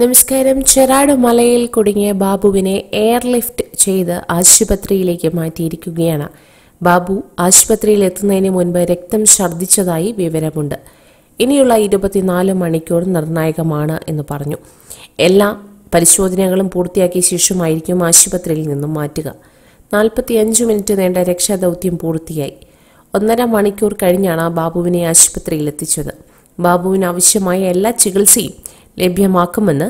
നമസ്കാരം ചെറാട് മലയിൽ കുടുങ്ങിയ ബാബുവിനെ എയർലിഫ്റ്റ് ചെയ്ത് ആശുപത്രിയിലേക്ക് മാറ്റിയിരിക്കുകയാണ് ബാബു ആശുപത്രിയിൽ എത്തുന്നതിന് മുൻപ് രക്തം ഛർദ്ദിച്ചതായി വിവരമുണ്ട് ഇനിയുള്ള ഇരുപത്തിനാല് മണിക്കൂർ നിർണായകമാണ് എന്ന് പറഞ്ഞു എല്ലാ പരിശോധനകളും പൂർത്തിയാക്കിയ ശേഷമായിരിക്കും ആശുപത്രിയിൽ നിന്നും മാറ്റുക നാൽപ്പത്തിയഞ്ച് മിനിറ്റ് നീണ്ട രക്ഷാദൗത്യം പൂർത്തിയായി ഒന്നര മണിക്കൂർ കഴിഞ്ഞാണ് ബാബുവിനെ ആശുപത്രിയിൽ എത്തിച്ചത് ബാബുവിന് ആവശ്യമായ എല്ലാ ചികിത്സയും ലഭ്യമാക്കുമെന്ന്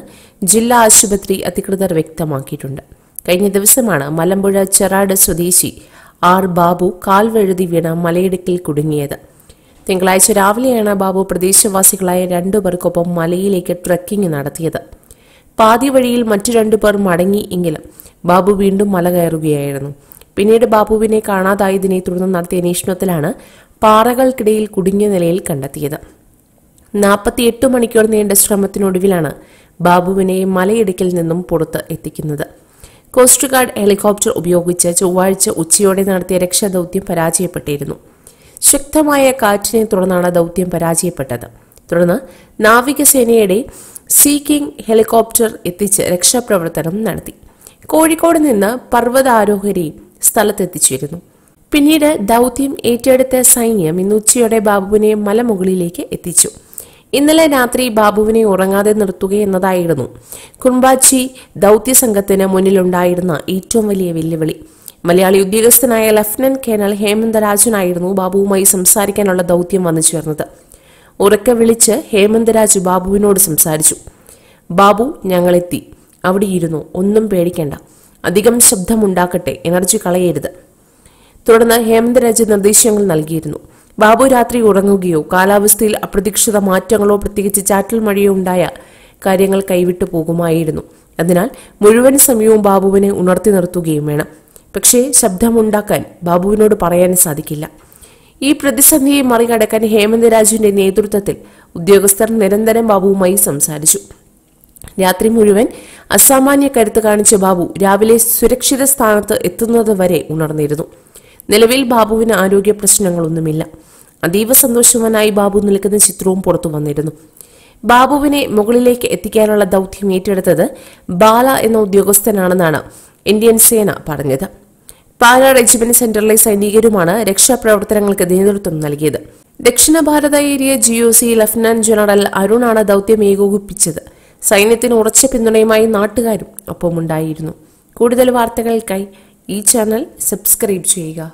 ജില്ലാ ആശുപത്രി അധികൃതർ വ്യക്തമാക്കിയിട്ടുണ്ട് കഴിഞ്ഞ ദിവസമാണ് മലമ്പുഴ ചെറാട് സ്വദേശി ആർ ബാബു കാൽവഴുതി വീണ മലയിടുക്കിൽ കുടുങ്ങിയത് തിങ്കളാഴ്ച രാവിലെയാണ് ബാബു പ്രദേശവാസികളായ രണ്ടുപേർക്കൊപ്പം മലയിലേക്ക് ട്രക്കിംഗ് നടത്തിയത് പാതി വഴിയിൽ മറ്റു രണ്ടുപേർ മടങ്ങി എങ്കിലും ബാബു വീണ്ടും മല കയറുകയായിരുന്നു പിന്നീട് ബാബുവിനെ കാണാതായതിനെ തുടർന്ന് നടത്തിയ അന്വേഷണത്തിലാണ് പാറകൾക്കിടയിൽ കുടുങ്ങിയ നിലയിൽ കണ്ടെത്തിയത് നാൽപ്പത്തിയെട്ട് മണിക്കൂർ നീണ്ട ശ്രമത്തിനൊടുവിലാണ് ബാബുവിനെ മലയിടുക്കിൽ നിന്നും പുറത്ത് എത്തിക്കുന്നത് കോസ്റ്റ് ഗാർഡ് ഹെലികോപ്റ്റർ ഉപയോഗിച്ച് ചൊവ്വാഴ്ച ഉച്ചയോടെ നടത്തിയ രക്ഷാദൗത്യം പരാജയപ്പെട്ടിരുന്നു ശക്തമായ കാറ്റിനെ തുടർന്നാണ് ദൗത്യം പരാജയപ്പെട്ടത് തുടർന്ന് നാവികസേനയുടെ സീക്കിംഗ് ഹെലികോപ്റ്റർ എത്തിച്ച് രക്ഷാപ്രവർത്തനം നടത്തി കോഴിക്കോട് നിന്ന് പർവ്വതാരോഹരെയും സ്ഥലത്തെത്തിച്ചിരുന്നു പിന്നീട് ദൗത്യം ഏറ്റെടുത്ത സൈന്യം ഇന്ന് ഉച്ചയോടെ ബാബുവിനെ മലമുകളിലേക്ക് എത്തിച്ചു ഇന്നലെ രാത്രി ബാബുവിനെ ഉറങ്ങാതെ നിർത്തുകയെന്നതായിരുന്നു കുംബാച്ചി ദൗത്യ സംഘത്തിന് മുന്നിലുണ്ടായിരുന്ന ഏറ്റവും വലിയ വെല്ലുവിളി മലയാളി ഉദ്യോഗസ്ഥനായ ലഫ്റ്റനന്റ് കേണൽ രാജനായിരുന്നു ബാബുവുമായി സംസാരിക്കാനുള്ള ദൗത്യം വന്നു ചേർന്നത് ഉറക്കെ വിളിച്ച് ഹേമന്തരാജ് ബാബുവിനോട് സംസാരിച്ചു ബാബു ഞങ്ങളെത്തി അവിടെയിരുന്നു ഒന്നും പേടിക്കേണ്ട അധികം ശബ്ദമുണ്ടാക്കട്ടെ എനർജി കളയരുത് തുടർന്ന് രാജ് നിർദ്ദേശങ്ങൾ നൽകിയിരുന്നു ബാബു രാത്രി ഉറങ്ങുകയോ കാലാവസ്ഥയിൽ അപ്രതീക്ഷിത മാറ്റങ്ങളോ പ്രത്യേകിച്ച് ചാറ്റൽ മഴയോ ഉണ്ടായ കാര്യങ്ങൾ കൈവിട്ടു പോകുമായിരുന്നു അതിനാൽ മുഴുവൻ സമയവും ബാബുവിനെ ഉണർത്തി നിർത്തുകയും വേണം പക്ഷേ ശബ്ദമുണ്ടാക്കാൻ ബാബുവിനോട് പറയാൻ സാധിക്കില്ല ഈ പ്രതിസന്ധിയെ മറികടക്കാൻ ഹേമന്ത് രാജുവിന്റെ നേതൃത്വത്തിൽ ഉദ്യോഗസ്ഥർ നിരന്തരം ബാബുവുമായി സംസാരിച്ചു രാത്രി മുഴുവൻ അസാമാന്യ കരുത്ത് കാണിച്ച ബാബു രാവിലെ സുരക്ഷിത സ്ഥാനത്ത് എത്തുന്നത് വരെ ഉണർന്നിരുന്നു നിലവിൽ ബാബുവിന് ആരോഗ്യ പ്രശ്നങ്ങളൊന്നുമില്ല അതീവ സന്തോഷവാനായി ബാബു നിൽക്കുന്ന ചിത്രവും പുറത്തു വന്നിരുന്നു ബാബുവിനെ മുകളിലേക്ക് എത്തിക്കാനുള്ള ദൗത്യം ഏറ്റെടുത്തത് ബാല എന്ന ഉദ്യോഗസ്ഥനാണെന്നാണ് ഇന്ത്യൻ സേന പറഞ്ഞത് പാല റെജിമെന്റ് സെന്ററിലെ സൈനികരുമാണ് രക്ഷാപ്രവർത്തനങ്ങൾക്ക് നേതൃത്വം നൽകിയത് ദക്ഷിണ ഭാരത area G O C lieutenant general അരുണാണ് ദൌത്യം ഏകോപിപ്പിച്ചത് സൈന്യത്തിന് ഉറച്ച പിന്തുണയുമായി നാട്ടുകാരും ഒപ്പമുണ്ടായിരുന്നു കൂടുതൽ വാർത്തകൾക്കായി ഈ ചാനൽ സബ്സ്ക്രൈബ് ചെയ്യുക